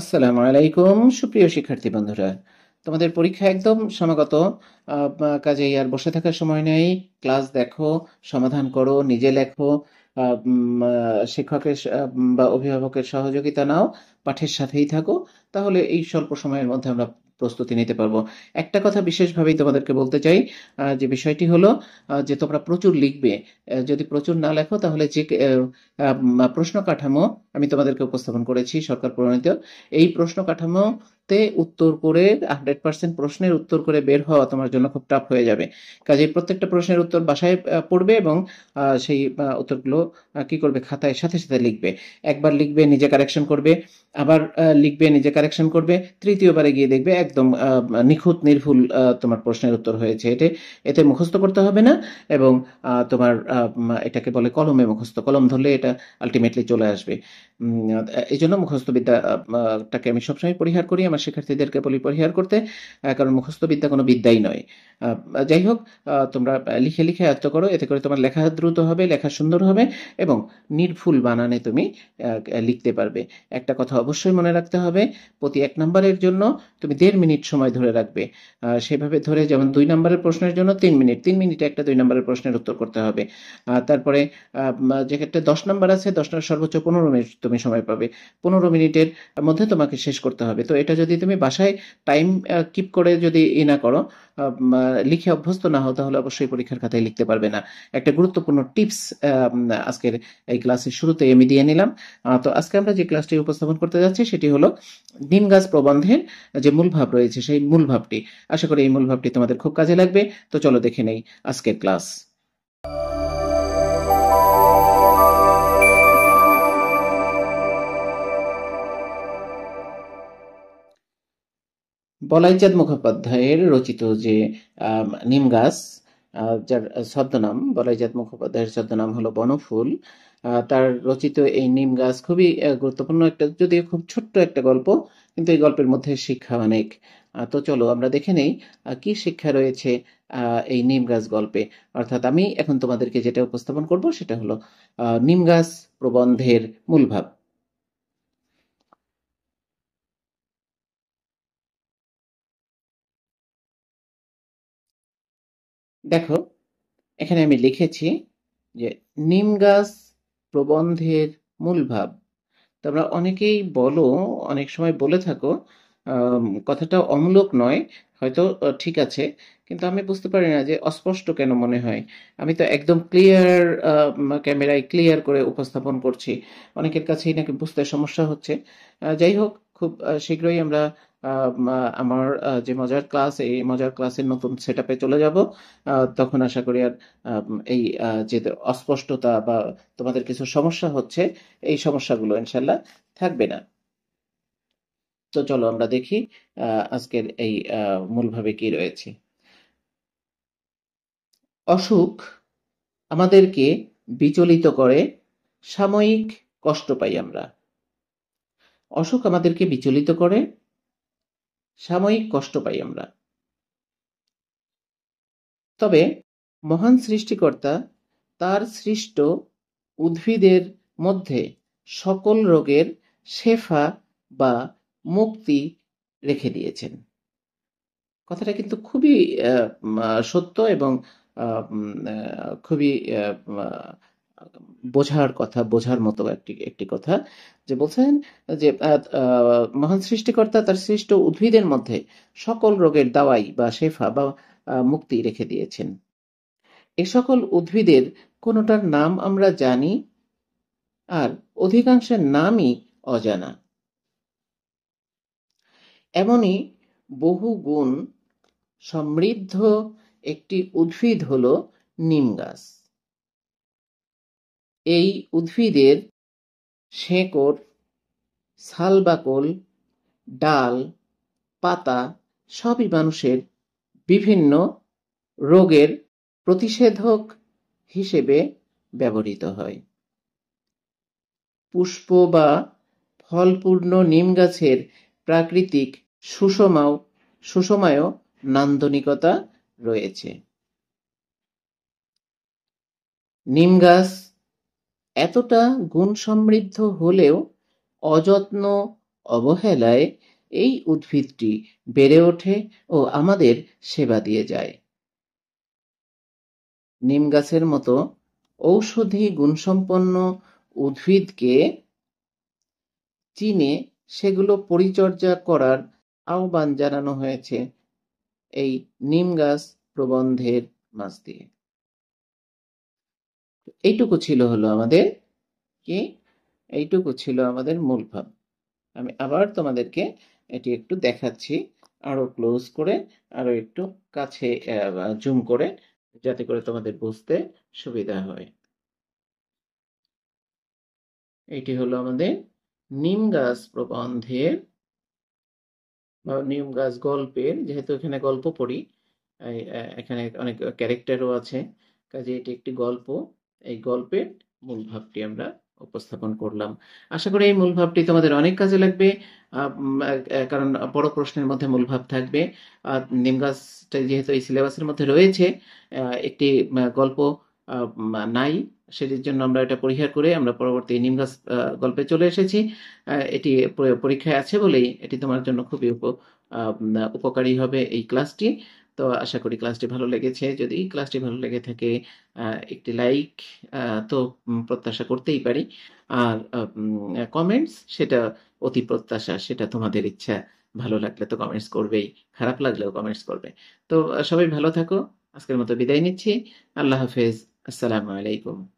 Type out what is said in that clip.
আসসালামু আলাইকুম সুপ্রিয় শিক্ষার্থী বন্ধুরা তোমাদের পরীক্ষা একদম সমাগত কাজেই আর বসে থাকার সময় নেই ক্লাস দেখো সমাধান করো নিজে লেখো শিক্ষকের বা অভিভাবকের সহযোগিতা নাও পাঠের সাথেই থাকো তাহলে এই স্বল্প সময়ের মধ্যে আমরা প্রস্তুতি নিতে পারবো একটা কথা বিশেষভাবেই তোমাদেরকে বলতে চাই যে বিষয়টি হলো যে তোমরা প্রচুর লিখবে যদি প্রচুর না লেখো তাহলে যে প্রশ্ন কাঠামো আমি তোমাদেরকে উপস্থাপন করেছি সরকার প্রণীত এই প্রশ্ন কাঠামো তে উত্তর করে হান্ড্রেড পার্সেন্ট প্রশ্নের উত্তর করে বের হওয়া তোমার জন্য খুব টাফ হয়ে যাবে কাজে প্রত্যেকটা প্রশ্নের উত্তর বাসায় পড়বে এবং সেই উত্তরগুলো কি করবে খাতায় সাথে সাথে লিখবে একবার লিখবে নিজে কারেকশন করবে আবার লিখবে নিজে কারেকশন করবে তৃতীয়বারে গিয়ে দেখবে একদম নিখুঁত নির্ভুল তোমার প্রশ্নের উত্তর হয়েছে এতে এতে মুখস্থ করতে হবে না এবং তোমার এটাকে বলে কলমে মুখস্থ কলম ধরলে এটা আলটিমেটলি চলে আসবে এই জন্য মুখস্থবিদ্যাটাকে আমি সবসময় পরিহার করি আমার শিক্ষার্থীদেরকে বলি পরিহার করতে কারণ মুখস্থবিদ্যা কোনো বিদ্যাই নয় যাই হোক তোমরা লিখে লিখে আয়ত্ত করো এতে করে তোমার লেখা দ্রুত হবে লেখা সুন্দর হবে এবং নির্ভুল বানানে তুমি লিখতে পারবে একটা কথা অবশ্যই মনে রাখতে হবে প্রতি এক নম্বরের জন্য তুমি দেড় মিনিট সময় ধরে রাখবে সেভাবে ধরে যেমন দুই নম্বরের প্রশ্নের জন্য তিন মিনিট তিন মিনিটে একটা দুই নম্বরের প্রশ্নের উত্তর করতে হবে তারপরে যে ক্ষেত্রে দশ নম্বর আছে দশ নম্বর সর্বোচ্চ পনেরো মিনিট তুমি সময় পাবে পনেরো মিনিটের মধ্যে তোমাকে শেষ করতে হবে তো এটা যদি তুমি বাসায় টাইম কিপ করে যদি ই না করো লিখে অভ্যস্ত না হও তাহলে অবশ্যই পরীক্ষার খাতায় লিখতে পারবে না একটা গুরুত্বপূর্ণ টিপস আজকের এই ক্লাসের শুরুতে আমি দিয়ে নিলাম তো আজকে আমরা যে ক্লাসটি উপস্থাপন করতে যাচ্ছি সেটি হলো নিম গাছ প্রবন্ধের যে মূল ভাব রয়েছে সেই মূল ভাবটি আশা করি এই মূল ভাবটি তোমাদের খুব কাজে লাগবে তো চলো দেখে নেই আজকের ক্লাস বলাইচাঁদ মুখোপাধ্যায়ের রচিত যে নিম গাছ যার ছদ্মনাম বলাইচাঁদ মুখোপাধ্যায়ের ছদ্মনাম হলো বনফুল তার রচিত এই নিম গাছ খুবই গুরুত্বপূর্ণ একটা যদিও খুব ছোট্ট একটা গল্প কিন্তু এই গল্পের মধ্যে শিক্ষা অনেক তো চলো আমরা দেখে নেই কি শিক্ষা রয়েছে এই নিম গাছ গল্পে অর্থাৎ আমি এখন তোমাদেরকে যেটা উপস্থাপন করব সেটা হলো নিম গাছ প্রবন্ধের মূল ভাব দেখো এখানে আমি লিখেছি যে নিম গাছ প্রবন্ধের মূল ভাব তোমরা অনেকেই বলো অনেক সময় বলে থাকো কথাটা অমূলক নয় হয়তো ঠিক আছে কিন্তু আমি বুঝতে পারি না যে অস্পষ্ট কেন মনে হয় আমি তো একদম ক্লিয়ার ক্যামেরায় ক্লিয়ার করে উপস্থাপন করছি অনেকের কাছেই নাকি বুঝতে সমস্যা হচ্ছে যাই হোক খুব শীঘ্রই আমরা আমার যে মজার ক্লাস এই মজার ক্লাসের নতুন সেট চলে যাব তখন আশা করি আর এই যে অস্পষ্টতা বা তোমাদের কিছু সমস্যা হচ্ছে এই সমস্যাগুলো ইনশাল্লাহ থাকবে না তো চলো আমরা দেখি আজকের এই মূলভাবে কি রয়েছে অসুখ আমাদেরকে বিচলিত করে সাময়িক কষ্ট পাই আমরা অসুখ আমাদেরকে বিচলিত করে সাময়িক কষ্ট পাই আমরা তবে মহান সৃষ্টিকর্তা তার সৃষ্ট উদ্ভিদের মধ্যে সকল রোগের শেফা বা মুক্তি রেখে দিয়েছেন কথাটা কিন্তু খুবই সত্য এবং খুবই বোঝার কথা বোঝার মতো একটি একটি কথা যে বলছেন যে মহান সৃষ্টিকর্তা তার সৃষ্ট উদ্ভিদের মধ্যে সকল রোগের দাওয়াই বা শেফা বা মুক্তি রেখে দিয়েছেন এ সকল উদ্ভিদের কোনোটার নাম আমরা জানি আর অধিকাংশের নামই অজানা এমনই বহু গুণ সমৃদ্ধ একটি উদ্ভিদ হলো নিম গাছ এই উদ্ভিদের শেকড়, সালবাকল ডাল, পাতা সবই মানুষের বিভিন্ন রোগের প্রতিষেধক হিসেবে ব্যবহৃত হয় পুষ্প বা ফলপূর্ণ নিম গাছের প্রাকৃতিক সুষমাও সুষমায়ও নান্দনিকতা রয়েছে নিম গাছ এতটা গুণ সমৃদ্ধ হলেও অযত্ন অবহেলায় এই উদ্ভিদটি বেড়ে ওঠে ও আমাদের সেবা দিয়ে যায় নিম গাছের মতো ঔষধি গুণসম্পন্ন উদ্ভিদকে চীনে সেগুলো পরিচর্যা করার আহ্বান জানানো হয়েছে এই নিম গাছ প্রবন্ধের মাছ দিয়ে এইটুকু ছিল হলো আমাদের কি এইটুকু ছিল আমাদের মূল ভাব আমি আবার তোমাদেরকে এটি একটু দেখাচ্ছি আরো ক্লোজ করে আরও একটু কাছে জুম করে যাতে করে তোমাদের বুঝতে সুবিধা হয় এটি হলো আমাদের নিম গাছ প্রবন্ধের বা নিম গাছ গল্পের যেহেতু এখানে গল্প পড়ি এখানে অনেক ক্যারেক্টারও আছে কাজে এটি একটি গল্প এই গল্পের মূল ভাবটি আমরা উপস্থাপন করলাম আশা করি এই মূল ভাবটি তোমাদের অনেক কাজে লাগবে কারণ বড় প্রশ্নের মধ্যে মূল ভাব থাকবে নিমগাছটা যেহেতু এই সিলেবাসের মধ্যে রয়েছে একটি গল্প নাই সেটির জন্য আমরা এটা পরিহার করে আমরা পরবর্তী নিমগাছ গল্পে চলে এসেছি এটি পরীক্ষায় আছে বলেই এটি তোমার জন্য খুবই উপকারী হবে এই ক্লাসটি তো আশা করি ক্লাসটি ভালো লেগেছে যদি ক্লাসটি ভালো লেগে থাকে একটি লাইক তো প্রত্যাশা করতেই পারি আর কমেন্টস সেটা অতি প্রত্যাশা সেটা তোমাদের ইচ্ছা ভালো লাগলে তো কমেন্টস করবেই খারাপ লাগলেও কমেন্টস করবে তো সবাই ভালো থাকো আজকের মতো বিদায় নিচ্ছি আল্লাহ হাফেজ আসসালামু আলাইকুম